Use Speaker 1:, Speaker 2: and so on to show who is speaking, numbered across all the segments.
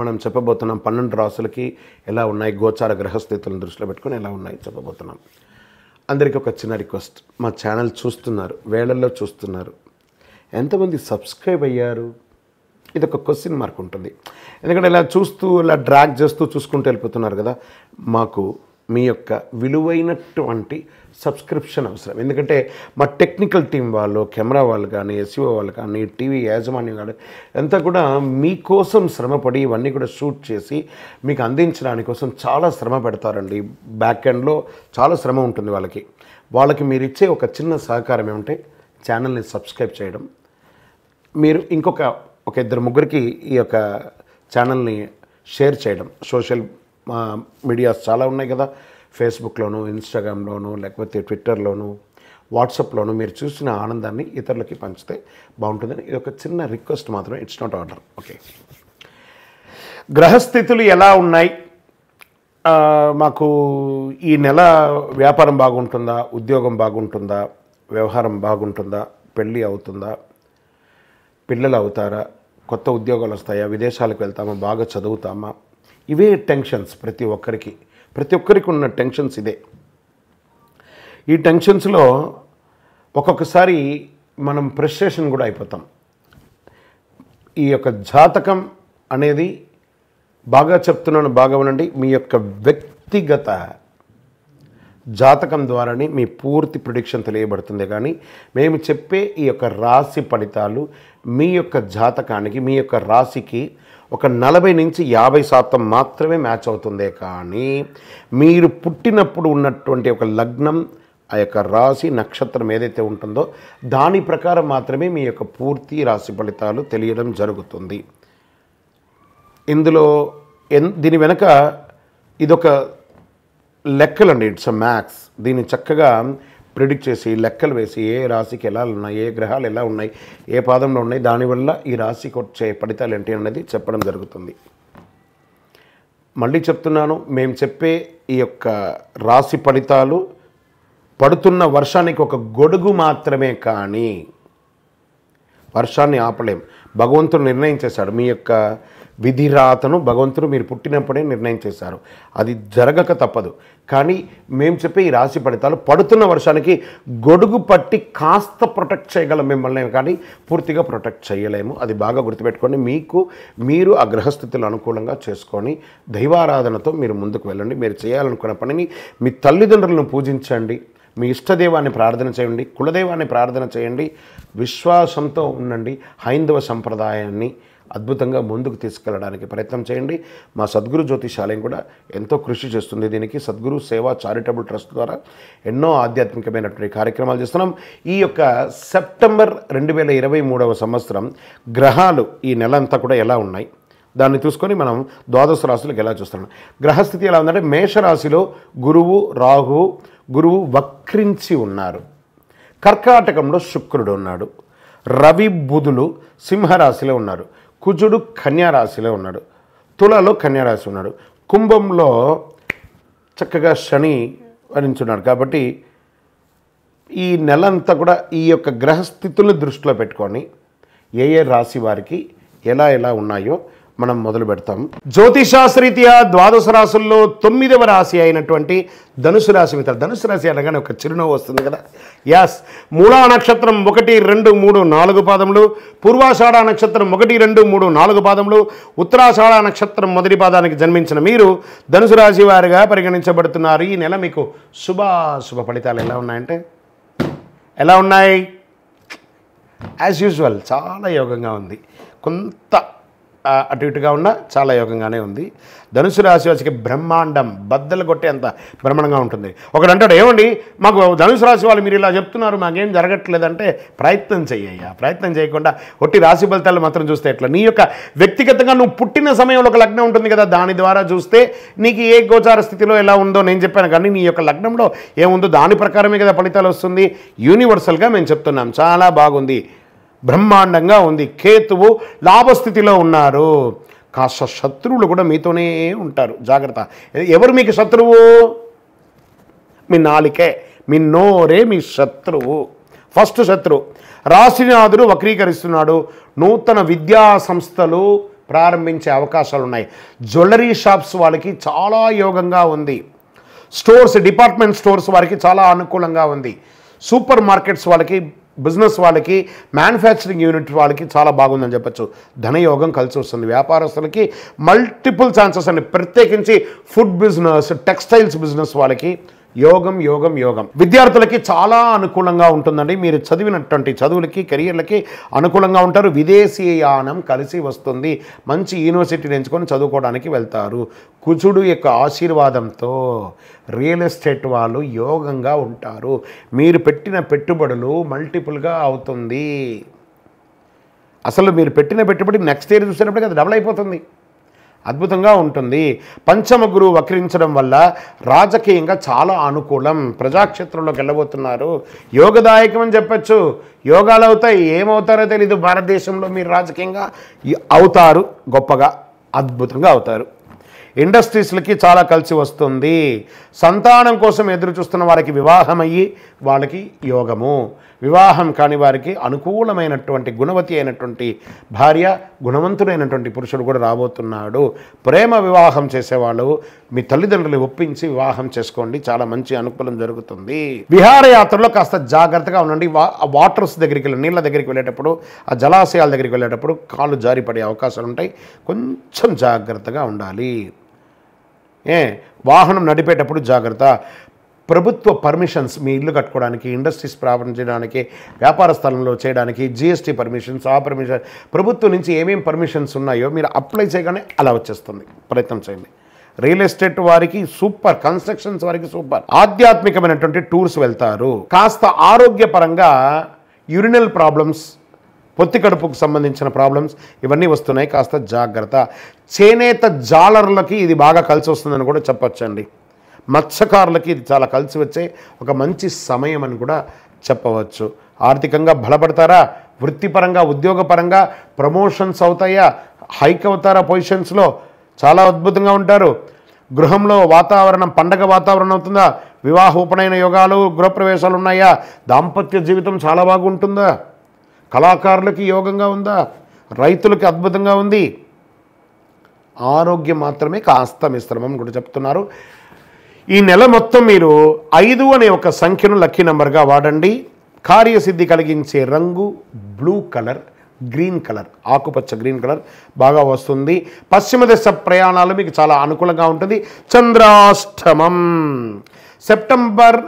Speaker 1: మనం చెప్పబోతున్నాం పన్నెండు రాసులకి ఎలా ఉన్నాయి గోచార గ్రహస్థితులను దృష్టిలో పెట్టుకుని ఎలా ఉన్నాయి చెప్పబోతున్నాం అందరికీ ఒక చిన్న రిక్వెస్ట్ మా ఛానల్ చూస్తున్నారు వేళల్లో చూస్తున్నారు ఎంతమంది సబ్స్క్రైబ్ అయ్యారు ఇది ఒక క్వశ్చన్ మార్క్ ఉంటుంది ఎందుకంటే ఇలా చూస్తూ ఇలా డ్రాగ్ చేస్తూ చూసుకుంటూ వెళ్ళిపోతున్నారు కదా మాకు మీ యొక్క విలువైనటువంటి సబ్స్క్రిప్షన్ అవసరం ఎందుకంటే మా టెక్నికల్ టీం వాళ్ళు కెమెరా వాళ్ళు కానీ ఎస్ఈఓ e వాళ్ళు కానీ టీవీ యాజమాన్యం కానీ అంతా కూడా మీకోసం శ్రమపడి ఇవన్నీ కూడా షూట్ చేసి మీకు అందించడానికి కోసం చాలా శ్రమ పెడతారండి బ్యాక్ ఎండ్లో చాలా శ్రమ ఉంటుంది వాళ్ళకి వాళ్ళకి మీరు ఇచ్చే ఒక చిన్న సహకారం ఏమంటే ఛానల్ని సబ్స్క్రైబ్ చేయడం మీరు ఇంకొక ఒక ఇద్దరు ముగ్గురికి ఈ యొక్క ఛానల్ని షేర్ చేయడం సోషల్ మీడియాస్ చాలా ఉన్నాయి కదా ఫేస్బుక్లోను ఇన్స్టాగ్రామ్లోను లేకపోతే ట్విట్టర్లోను వాట్సాప్లోను మీరు చూసిన ఆనందాన్ని ఇతరులకి పంచితే బాగుంటుందని ఇది ఒక చిన్న రిక్వెస్ట్ మాత్రమే ఇట్స్ నాట్ ఆర్డర్ ఓకే గ్రహస్థితులు ఎలా ఉన్నాయి మాకు ఈ నెల వ్యాపారం బాగుంటుందా ఉద్యోగం బాగుంటుందా వ్యవహారం బాగుంటుందా పెళ్ళి అవుతుందా పిల్లలు అవుతారా కొత్త ఉద్యోగాలు వస్తాయా విదేశాలకు వెళ్తామా బాగా చదువుతామా ఇవే టెన్షన్స్ ప్రతి ఒక్కరికి ప్రతి ఒక్కరికి ఉన్న టెన్షన్స్ ఇదే ఈ టెన్షన్స్లో ఒక్కొక్కసారి మనం ఫ్రస్ట్రేషన్ కూడా అయిపోతాం ఈ యొక్క జాతకం అనేది బాగా చెప్తున్నాను బాగా ఉండండి మీ యొక్క వ్యక్తిగత జాతకం ద్వారానే మీ పూర్తి ప్రిడిక్షన్ తెలియబడుతుంది కానీ మేము చెప్పే ఈ యొక్క రాశి ఫలితాలు మీ యొక్క జాతకానికి మీ యొక్క రాశికి ఒక నలభై నుంచి యాభై శాతం మాత్రమే మ్యాచ్ అవుతుందే కానీ మీరు పుట్టినప్పుడు ఉన్నటువంటి ఒక లగ్నం ఆ యొక్క రాశి నక్షత్రం ఏదైతే ఉంటుందో దాని ప్రకారం మాత్రమే మీ యొక్క పూర్తి రాశి ఫలితాలు తెలియడం జరుగుతుంది ఇందులో ఎన్ దీని వెనక ఇదొక లెక్కలండి ఇట్స్ అ మ్యాథ్స్ దీన్ని చక్కగా ప్రిడిక్ట్ చేసి లెక్కలు వేసి ఏ రాశికి ఎలా ఉన్నాయి ఏ గ్రహాలు ఎలా ఉన్నాయి ఏ పాదంలో ఉన్నాయి దానివల్ల ఈ రాశికి వచ్చే ఫలితాలు ఏంటి అనేది చెప్పడం జరుగుతుంది మళ్ళీ చెప్తున్నాను మేము చెప్పే ఈ యొక్క రాశి ఫలితాలు పడుతున్న వర్షానికి ఒక గొడుగు మాత్రమే కానీ వర్షాన్ని ఆపలేం భగవంతుడు నిర్ణయించేశాడు మీ యొక్క విధిరాతను భగవంతుడు మీరు పుట్టినప్పుడే నిర్ణయం చేశారు అది జరగక తప్పదు కానీ మేము చెప్పే ఈ రాశి ఫలితాలు పడుతున్న వర్షానికి గొడుగు పట్టి కాస్త ప్రొటెక్ట్ చేయగలం మిమ్మల్ని కానీ పూర్తిగా ప్రొటెక్ట్ చేయలేము అది బాగా గుర్తుపెట్టుకోండి మీకు మీరు ఆ గ్రహస్థితులు అనుకూలంగా చేసుకొని దైవారాధనతో మీరు ముందుకు వెళ్ళండి మీరు చేయాలనుకున్న పనిని మీ తల్లిదండ్రులను పూజించండి మీ ఇష్టదేవాన్ని ప్రార్థన చేయండి కులదేవాన్ని ప్రార్థన చేయండి విశ్వాసంతో ఉండండి హైందవ సంప్రదాయాన్ని అద్భుతంగా ముందుకు తీసుకెళ్ళడానికి ప్రయత్నం చేయండి మా సద్గురు జ్యోతిషాలయం కూడా ఎంతో కృషి చేస్తుంది దీనికి సద్గురు సేవా చారిటబుల్ ట్రస్ట్ ద్వారా ఎన్నో ఆధ్యాత్మికమైనటువంటి కార్యక్రమాలు చేస్తున్నాం ఈ యొక్క సెప్టెంబర్ రెండు వేల ఇరవై మూడవ సంవత్సరం గ్రహాలు ఈ నెల అంతా కూడా ఎలా ఉన్నాయి దాన్ని చూసుకొని మనం ద్వాదశ రాశులకు ఎలా చూస్తున్నాం గ్రహస్థితి ఎలా ఉందంటే మేషరాశిలో గురువు రాహు గురువు వక్రించి ఉన్నారు కర్కాటకంలో శుక్రుడు ఉన్నాడు రవి బుధులు సింహరాశిలో ఉన్నారు కుజుడు కన్యారాశిలో ఉన్నాడు తులలో కన్యారాశి ఉన్నాడు కుంభంలో చక్కగా శని వరించున్నాడు కాబట్టి ఈ నెల అంతా కూడా ఈ యొక్క గ్రహస్థితుల్ని దృష్టిలో పెట్టుకొని ఏ ఏ రాశి వారికి ఎలా ఎలా ఉన్నాయో మనం మొదలు పెడతాం జ్యోతిషాస్త్రీత్యా ద్వాదశ రాసుల్లో తొమ్మిదవ రాశి అయినటువంటి ధనుసు రాశి మిత్ర ధనుసు రాశి అనగానే ఒక చిరునవ్వు వస్తుంది కదా యాస్ మూడా నక్షత్రం ఒకటి రెండు మూడు నాలుగు పాదములు పూర్వాషాఢ నక్షత్రం ఒకటి రెండు మూడు నాలుగు పాదములు ఉత్తరాషాఢ నక్షత్రం మొదటి పాదానికి జన్మించిన మీరు ధనుసు రాశి వారిగా పరిగణించబడుతున్నారు ఈ నెల మీకు శుభాశుభ ఫలితాలు ఎలా ఉన్నాయంటే ఎలా ఉన్నాయి యాజ్ యూజువల్ చాలా యోగంగా ఉంది కొంత అటు ఇటుగా ఉన్నా చాలా యోగంగానే ఉంది ధనుసు రాశి వాళ్ళకి బ్రహ్మాండం బద్దలు కొట్టే అంత బ్రహ్మాండంగా ఉంటుంది ఒకడు అంటాడు ఏమండి మాకు ధనుసు రాశి వాళ్ళు మీరు ఇలా చెప్తున్నారు మాకేం జరగట్లేదంటే ప్రయత్నం చెయ్యయ్యా ప్రయత్నం చేయకుండా ఒట్టి రాశి ఫలితాలు మాత్రం చూస్తే ఎట్లా నీ యొక్క వ్యక్తిగతంగా నువ్వు పుట్టిన సమయంలో ఒక లగ్నం ఉంటుంది కదా దాని ద్వారా చూస్తే నీకు ఏ గోచార స్థితిలో ఎలా ఉందో నేను చెప్పాను కానీ నీ యొక్క లగ్నంలో ఏముందో దాని ప్రకారమే కదా ఫలితాలు వస్తుంది యూనివర్సల్గా మేము చెప్తున్నాం చాలా బాగుంది బ్రహ్మాండంగా ఉంది కేతువు లాభస్థితిలో ఉన్నారు కాస్త శత్రువులు కూడా మీతోనే ఉంటారు జాగ్రత్త ఎవరు మీకు శత్రువు మీ నాలికే మీ నోరే మీ శత్రువు ఫస్ట్ శత్రువు రాశినాథుడు వక్రీకరిస్తున్నాడు నూతన విద్యా సంస్థలు ప్రారంభించే అవకాశాలు ఉన్నాయి జ్యువెలరీ షాప్స్ వాళ్ళకి చాలా యోగంగా ఉంది స్టోర్స్ డిపార్ట్మెంట్ స్టోర్స్ వారికి చాలా అనుకూలంగా ఉంది సూపర్ మార్కెట్స్ వాళ్ళకి బిజినెస్ వాళ్ళకి మ్యానుఫ్యాక్చరింగ్ యూనిట్ వాళ్ళకి చాలా బాగుందని చెప్పచ్చు ధనయోగం కలిసి వస్తుంది వ్యాపారస్తులకి మల్టిపుల్ ఛాన్సెస్ అండి ప్రత్యేకించి ఫుడ్ బిజినెస్ టెక్స్టైల్స్ బిజినెస్ వాళ్ళకి యోగం యోగం యోగం విద్యార్థులకి చాలా అనుకూలంగా ఉంటుందండి మీరు చదివినటువంటి చదువులకి కెరియర్లకి అనుకూలంగా ఉంటారు విదేశీయానం కలిసి వస్తుంది మంచి యూనివర్సిటీని ఎంచుకొని చదువుకోవడానికి వెళ్తారు కుజుడు యొక్క ఆశీర్వాదంతో రియల్ ఎస్టేట్ వాళ్ళు యోగంగా ఉంటారు మీరు పెట్టిన పెట్టుబడులు మల్టిపుల్గా అవుతుంది అసలు మీరు పెట్టిన పెట్టుబడి నెక్స్ట్ ఇయర్ చూసినప్పటికీ అది డబల్ అయిపోతుంది అద్భుతంగా ఉంటుంది పంచమ గురువు వక్రించడం వల్ల రాజకీయంగా చాలా అనుకూలం ప్రజాక్షేత్రంలోకి వెళ్ళబోతున్నారు యోగదాయకం అని చెప్పచ్చు యోగాలు అవుతాయి ఏమవుతారో తెలీదు భారతదేశంలో మీరు రాజకీయంగా అవుతారు గొప్పగా అద్భుతంగా అవుతారు ఇండస్ట్రీస్లకి చాలా కలిసి వస్తుంది సంతానం కోసం ఎదురు చూస్తున్న వారికి వివాహమయ్యి వాళ్ళకి యోగము వివాహం కాని వారికి అనుకూలమైనటువంటి గుణవతి అయినటువంటి భార్య గుణవంతుడైనటువంటి పురుషుడు కూడా రాబోతున్నాడు ప్రేమ వివాహం చేసేవాళ్ళు మీ తల్లిదండ్రులు ఒప్పించి వివాహం చేసుకోండి చాలా మంచి అనుకూలం జరుగుతుంది విహారయాత్రలో కాస్త జాగ్రత్తగా ఉండండి వాటర్స్ దగ్గరికి నీళ్ళ దగ్గరికి వెళ్ళేటప్పుడు ఆ జలాశయాల దగ్గరికి వెళ్ళేటప్పుడు కాళ్ళు జారి పడే అవకాశాలు ఉంటాయి కొంచెం జాగ్రత్తగా ఉండాలి ఏ వాహనం నడిపేటప్పుడు జాగ్రత్త ప్రభుత్వ పర్మిషన్స్ మీ ఇల్లు కట్టుకోవడానికి ఇండస్ట్రీస్ ప్రారంభించడానికి వ్యాపార స్థలంలో చేయడానికి జిఎస్టీ పర్మిషన్స్ ఆ పర్మిషన్ ప్రభుత్వం నుంచి ఏమేమి పర్మిషన్స్ ఉన్నాయో మీరు అప్లై చేయగానే అలా వచ్చేస్తుంది ప్రయత్నం చేయండి రియల్ ఎస్టేట్ వారికి సూపర్ కన్స్ట్రక్షన్స్ వారికి సూపర్ ఆధ్యాత్మికమైనటువంటి టూర్స్ వెళ్తారు కాస్త ఆరోగ్యపరంగా యూరినల్ ప్రాబ్లమ్స్ పొత్తి కడుపుకు సంబంధించిన ప్రాబ్లమ్స్ ఇవన్నీ వస్తున్నాయి కాస్త జాగ్రత్త చేనేత జాలర్లకి ఇది బాగా కలిసి వస్తుందని కూడా చెప్పొచ్చండి మత్స్యకారులకి ఇది చాలా కలిసి వచ్చే ఒక మంచి సమయం అని కూడా చెప్పవచ్చు ఆర్థికంగా బలపడతారా వృత్తిపరంగా ఉద్యోగపరంగా ప్రమోషన్స్ అవుతాయా హైక్ అవుతారా పొజిషన్స్లో చాలా అద్భుతంగా ఉంటారు గృహంలో వాతావరణం పండగ వాతావరణం అవుతుందా వివాహ ఉపనయన యోగాలు గృహప్రవేశాలు ఉన్నాయా దాంపత్య జీవితం చాలా బాగుంటుందా కళాకారులకి యోగంగా ఉందా రైతులకి అద్భుతంగా ఉంది ఆరోగ్యం మాత్రమే కాస్త మిశ్రమం కూడా చెప్తున్నారు ఈ నెల మొత్తం మీరు ఐదు అనే ఒక సంఖ్యను లక్కీ నెంబర్గా వాడండి కార్యసిద్ధి కలిగించే రంగు బ్లూ కలర్ గ్రీన్ కలర్ ఆకుపచ్చ గ్రీన్ కలర్ బాగా వస్తుంది పశ్చిమ దశ ప్రయాణాలు మీకు చాలా అనుకూలంగా ఉంటుంది చంద్రాష్టమం సెప్టెంబర్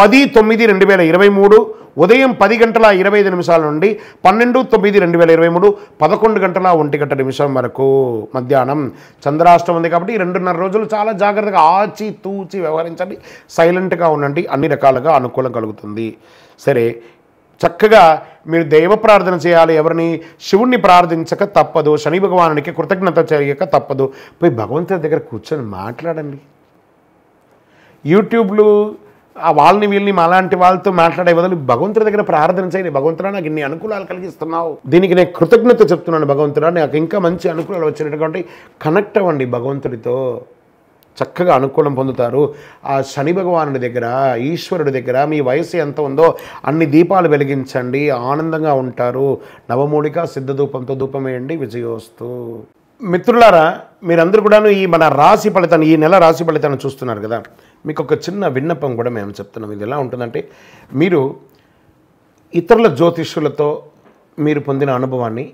Speaker 1: పది తొమ్మిది రెండు వేల ఇరవై మూడు ఉదయం పది గంటల ఇరవై ఐదు నిమిషాల నుండి పన్నెండు తొమ్మిది రెండు వేల ఇరవై మూడు పదకొండు గంటల ఒంటి గంట నిమిషం వరకు మధ్యాహ్నం చంద్రాష్టం ఉంది కాబట్టి రెండున్నర రోజులు చాలా జాగ్రత్తగా ఆచి తూచి వ్యవహరించండి సైలెంట్గా ఉండండి అన్ని రకాలుగా అనుకూలం కలుగుతుంది సరే చక్కగా మీరు దైవ ప్రార్థన చేయాలి ఎవరిని శివుణ్ణి ప్రార్థించక తప్పదు శని భగవానునికి కృతజ్ఞత చేయక తప్పదు పోయి భగవంతుడి దగ్గర కూర్చొని మాట్లాడండి యూట్యూబ్లు ఆ వాళ్ళని వీళ్ళని మాలాంటి వాళ్ళతో మాట్లాడే బదులు భగవంతుడి దగ్గర ప్రార్థన చేయండి భగవంతుడా నాకు ఇన్ని అనుకూలాలు కలిగిస్తున్నావు దీనికి నేను కృతజ్ఞత చెప్తున్నాను భగవంతుడా నాకు ఇంకా మంచి అనుకూలాలు వచ్చినటువంటి కనెక్ట్ అవ్వండి భగవంతుడితో చక్కగా అనుకూలం పొందుతారు ఆ శని భగవానుడి దగ్గర ఈశ్వరుడి దగ్గర మీ వయసు ఎంత ఉందో అన్ని దీపాలు వెలిగించండి ఆనందంగా ఉంటారు నవమూడిక సిద్ధ ధూపంతో ధూపం వేయండి విజయోస్తు మిత్రులారా మీరందరూ కూడాను ఈ మన రాశి ఫలితాన్ని ఈ నెల రాశి ఫలితాన్ని చూస్తున్నారు కదా మీకు ఒక చిన్న విన్నపం కూడా మేము చెప్తున్నాం ఇది ఎలా ఉంటుందంటే మీరు ఇతరుల జ్యోతిష్యులతో మీరు పొందిన అనుభవాన్ని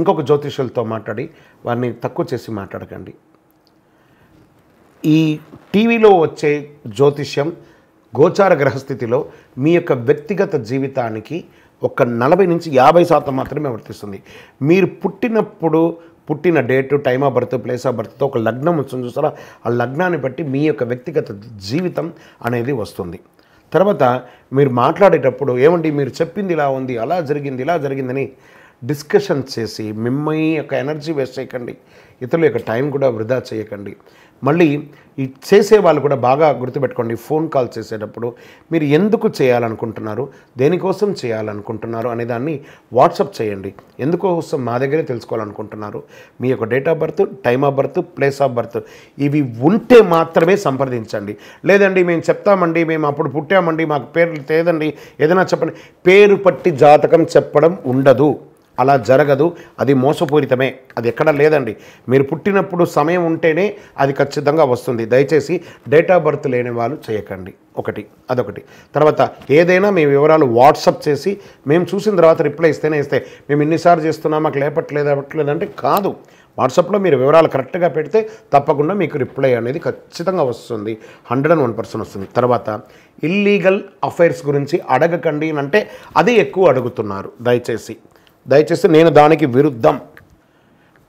Speaker 1: ఇంకొక జ్యోతిష్యులతో మాట్లాడి వారిని తక్కువ చేసి మాట్లాడకండి ఈ టీవీలో వచ్చే జ్యోతిష్యం గోచార గ్రహస్థితిలో మీ యొక్క వ్యక్తిగత జీవితానికి ఒక నలభై నుంచి యాభై శాతం మాత్రమే వర్తిస్తుంది మీరు పుట్టినప్పుడు పుట్టిన date time of birth place of బర్త్తో ఒక లగ్నం వస్తుంది చూస్తారా ఆ లగ్నాన్ని బట్టి మీ యొక్క వ్యక్తిగత జీవితం అనేది వస్తుంది తర్వాత మీరు మాట్లాడేటప్పుడు ఏమండి మీరు చెప్పింది ఇలా ఉంది అలా జరిగింది ఇలా జరిగిందని డిస్కషన్ చేసి మిమ్మల్ని యొక్క ఎనర్జీ వేస్ట్ చేయకండి ఇతరుల యొక్క టైం కూడా వృధా చేయకండి మళ్ళీ ఈ చేసే వాళ్ళు కూడా బాగా గుర్తుపెట్టుకోండి ఫోన్ కాల్ చేసేటప్పుడు మీరు ఎందుకు చేయాలనుకుంటున్నారు దేనికోసం చేయాలనుకుంటున్నారు అనే దాన్ని వాట్సప్ చేయండి ఎందుకోసం మా దగ్గరే తెలుసుకోవాలనుకుంటున్నారు మీ యొక్క date of birth time of birth place of birth ఇవి ఉంటే మాత్రమే సంప్రదించండి లేదండి మేము చెప్తామండి మేము అప్పుడు పుట్టామండి మాకు పేర్లు తేదండి ఏదైనా చెప్పండి పేరు పట్టి జాతకం చెప్పడం ఉండదు అలా జరగదు అది మోసపూరితమే అది ఎక్కడ లేదండి మీరు పుట్టినప్పుడు సమయం ఉంటేనే అది ఖచ్చితంగా వస్తుంది దయచేసి డేట్ ఆఫ్ బర్త్ లేని వాళ్ళు చేయకండి ఒకటి అదొకటి తర్వాత ఏదైనా మీ వివరాలు వాట్సప్ చేసి మేము చూసిన తర్వాత రిప్లై ఇస్తేనే ఇస్తే మేము ఇన్నిసార్లు చేస్తున్నా మాకు లేపట్లేదు అవ్వట్లేదంటే కాదు వాట్సాప్లో మీరు వివరాలు కరెక్ట్గా పెడితే తప్పకుండా మీకు రిప్లై అనేది ఖచ్చితంగా వస్తుంది హండ్రెడ్ అండ్ వన్ పర్సెంట్ వస్తుంది తర్వాత ఇల్లీగల్ అఫైర్స్ గురించి అడగకండి అంటే అది ఎక్కువ అడుగుతున్నారు దయచేసి దయచేసి నేను దానికి విరుద్ధం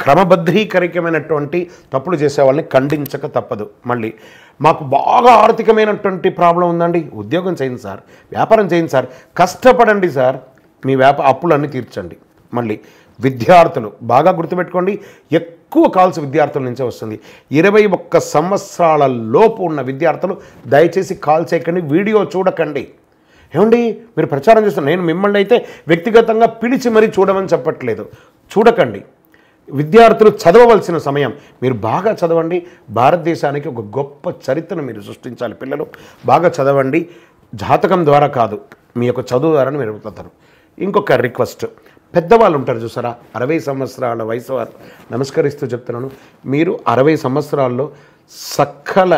Speaker 1: క్రమబద్ధీకరికమైనటువంటి తప్పులు చేసే వాళ్ళని ఖండించక తప్పదు మళ్ళీ మాకు బాగా ఆర్థికమైనటువంటి ప్రాబ్లం ఉందండి ఉద్యోగం చేయండి సార్ వ్యాపారం చేయండి సార్ కష్టపడండి సార్ మీ వ్యాప అప్పులన్నీ తీర్చండి మళ్ళీ విద్యార్థులు బాగా గుర్తుపెట్టుకోండి ఎక్కువ కాల్స్ విద్యార్థుల నుంచే వస్తుంది ఇరవై ఒక్క సంవత్సరాల లోపు ఉన్న విద్యార్థులు దయచేసి కాల్ చేయకండి వీడియో చూడకండి ఏమండి మీరు ప్రచారం చేస్తారు నేను మిమ్మల్ని అయితే వ్యక్తిగతంగా పిలిచి మరీ చూడమని చెప్పట్లేదు చూడకండి విద్యార్థులు చదవవలసిన సమయం మీరు బాగా చదవండి భారతదేశానికి ఒక గొప్ప చరిత్రను మీరు సృష్టించాలి పిల్లలు బాగా చదవండి జాతకం ద్వారా కాదు మీ యొక్క చదువు ద్వారా మీరు అవుతారు ఇంకొక రిక్వెస్ట్ పెద్దవాళ్ళు ఉంటారు చూసారా అరవై సంవత్సరాల వయసు వారు నమస్కరిస్తూ చెప్తున్నాను మీరు అరవై సంవత్సరాల్లో సకల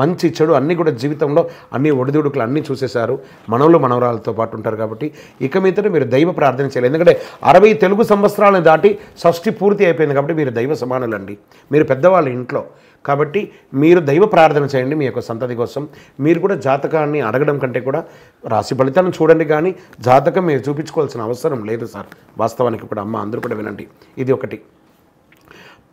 Speaker 1: మంచి చెడు అన్నీ కూడా జీవితంలో అన్ని ఒడిదుడుకులు అన్నీ చూసేశారు మనవులు మనవరాలతో పాటు ఉంటారు కాబట్టి ఇక మీదట మీరు దైవ ప్రార్థన చేయాలి ఎందుకంటే అరవై తెలుగు సంవత్సరాలను దాటి షష్ఠి పూర్తి అయిపోయింది కాబట్టి మీరు దైవ సమానులండి మీరు పెద్దవాళ్ళ ఇంట్లో కాబట్టి మీరు దైవ ప్రార్థన చేయండి మీ యొక్క సంతతి కోసం మీరు కూడా జాతకాన్ని అడగడం కంటే కూడా రాశి ఫలితాలను చూడండి కానీ జాతకం మీరు చూపించుకోవాల్సిన అవసరం లేదు సార్ వాస్తవానికి ఇప్పుడు అమ్మ అందరూ కూడా వినండి ఇది ఒకటి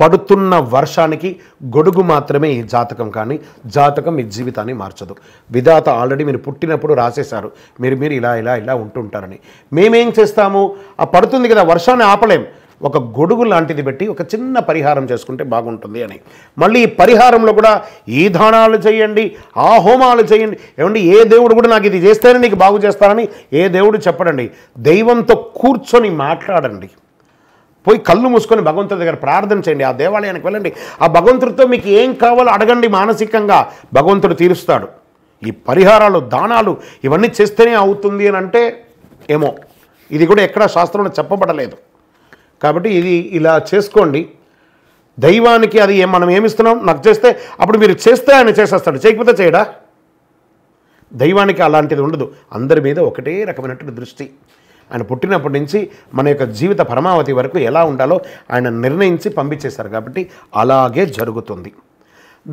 Speaker 1: పడుతున్న వర్షానికి గొడుగు మాత్రమే ఈ జాతకం కానీ జాతకం మీ జీవితాన్ని మార్చదు విధాత ఆల్రెడీ మీరు పుట్టినప్పుడు రాసేశారు మీరు మీరు ఇలా ఇలా ఇలా ఉంటుంటారని మేమేం చేస్తాము ఆ పడుతుంది కదా వర్షాన్ని ఆపలేం ఒక గొడుగు లాంటిది పెట్టి ఒక చిన్న పరిహారం చేసుకుంటే బాగుంటుంది అని మళ్ళీ ఈ పరిహారంలో కూడా ఈ దానాలు చేయండి ఆ హోమాలు చేయండి ఏమండి ఏ దేవుడు కూడా నాకు ఇది చేస్తేనే నీకు బాగు చేస్తానని ఏ దేవుడు చెప్పడండి దైవంతో కూర్చొని మాట్లాడండి పోయి కళ్ళు మూసుకొని భగవంతుడి దగ్గర ప్రార్థన చేయండి ఆ దేవాలయానికి వెళ్ళండి ఆ భగవంతుడితో మీకు ఏం కావాలో అడగండి మానసికంగా భగవంతుడు తీరుస్తాడు ఈ పరిహారాలు దానాలు ఇవన్నీ చేస్తేనే అవుతుంది అని అంటే ఏమో ఇది కూడా ఎక్కడ శాస్త్రంలో చెప్పబడలేదు కాబట్టి ఇది ఇలా చేసుకోండి దైవానికి అది మనం ఏమిస్తున్నాం నాకు చేస్తే అప్పుడు మీరు చేస్తే ఆయన చేసేస్తాడు చేయకపోతే చేయడా దైవానికి అలాంటిది ఉండదు అందరి మీద ఒకటే రకమైనటువంటి దృష్టి ఆయన పుట్టినప్పటి నుంచి మన యొక్క జీవిత పరమావతి వరకు ఎలా ఉండాలో ఆయన నిర్ణయించి పంపించేశారు కాబట్టి అలాగే జరుగుతుంది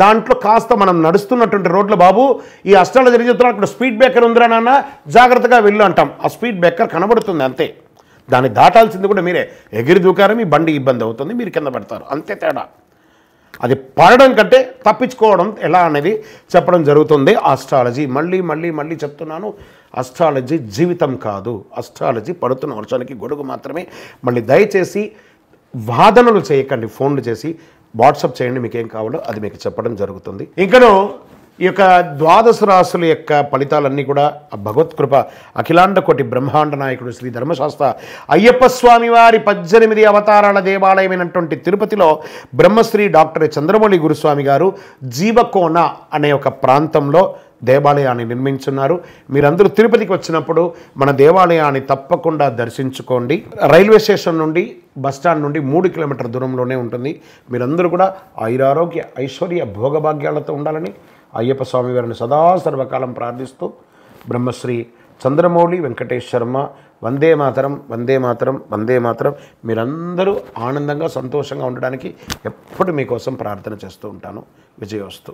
Speaker 1: దాంట్లో కాస్త మనం నడుస్తున్నటువంటి రోడ్లు బాబు ఈ అష్టాలు జరిగి చెప్తున్నా అక్కడ స్పీడ్ బ్రేకర్ ఉందిరా నాన్న జాగ్రత్తగా వెళ్ళు అంటాం ఆ స్పీడ్ బ్రేకర్ కనబడుతుంది అంతే దాన్ని దాటాల్సింది కూడా మీరే ఎగిరి దూకారు మీ బండి ఇబ్బంది అవుతుంది మీరు కింద పడతారు అంతే తేడా అది పడడం కంటే తప్పించుకోవడం ఎలా అనేది చెప్పడం జరుగుతుంది ఆస్ట్రాలజీ మళ్ళీ మళ్ళీ మళ్ళీ చెప్తున్నాను అస్ట్రాలజీ జీవితం కాదు అస్ట్రాలజీ పడుతున్న వర్షానికి గొడుగు మాత్రమే మళ్ళీ దయచేసి వాదనలు చేయకండి ఫోన్లు చేసి వాట్సాప్ చేయండి మీకు ఏం కావాలో అది మీకు చెప్పడం జరుగుతుంది ఇంకను ఈ యొక్క ద్వాదశ రాసుల యొక్క ఫలితాలన్నీ కూడా భగవత్కృప కృప అఖిలాండ కోటి బ్రహ్మాండ నాయకుడు శ్రీ ధర్మశాస్త్ర అయ్యప్ప స్వామి వారి పద్దెనిమిది అవతారాల దేవాలయమైనటువంటి తిరుపతిలో బ్రహ్మశ్రీ డాక్టర్ చంద్రమౌళి గురుస్వామి గారు జీవకోన అనే ఒక ప్రాంతంలో దేవాలయాన్ని నిర్మించున్నారు మీరందరూ తిరుపతికి వచ్చినప్పుడు మన దేవాలయాన్ని తప్పకుండా దర్శించుకోండి రైల్వే స్టేషన్ నుండి బస్టాండ్ నుండి మూడు కిలోమీటర్ దూరంలోనే ఉంటుంది మీరందరూ కూడా ఐరారోగ్య ఐశ్వర్య భోగభాగ్యాలతో ఉండాలని అయ్యప్ప స్వామి వారిని సదా సర్వకాలం ప్రార్థిస్తూ బ్రహ్మశ్రీ చంద్రమౌళి వెంకటేష్ శర్మ వందే మాతరం వందే మాతరం వందే మాతరం మీరందరూ ఆనందంగా సంతోషంగా ఉండడానికి ఎప్పుడు మీకోసం ప్రార్థన చేస్తూ ఉంటాను విజయోస్తు